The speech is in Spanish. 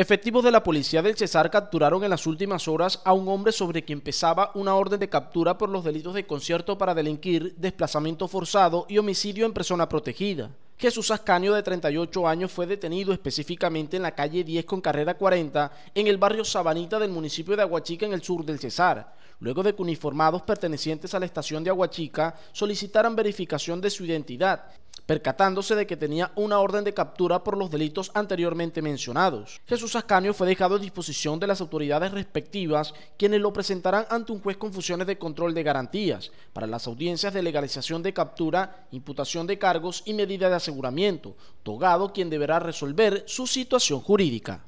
Efectivos de la policía del Cesar capturaron en las últimas horas a un hombre sobre quien pesaba una orden de captura por los delitos de concierto para delinquir, desplazamiento forzado y homicidio en persona protegida. Jesús Ascanio, de 38 años, fue detenido específicamente en la calle 10 con carrera 40, en el barrio Sabanita del municipio de Aguachica, en el sur del Cesar, luego de que uniformados pertenecientes a la estación de Aguachica solicitaran verificación de su identidad percatándose de que tenía una orden de captura por los delitos anteriormente mencionados. Jesús Ascanio fue dejado a disposición de las autoridades respectivas, quienes lo presentarán ante un juez con funciones de control de garantías para las audiencias de legalización de captura, imputación de cargos y medida de aseguramiento, togado quien deberá resolver su situación jurídica.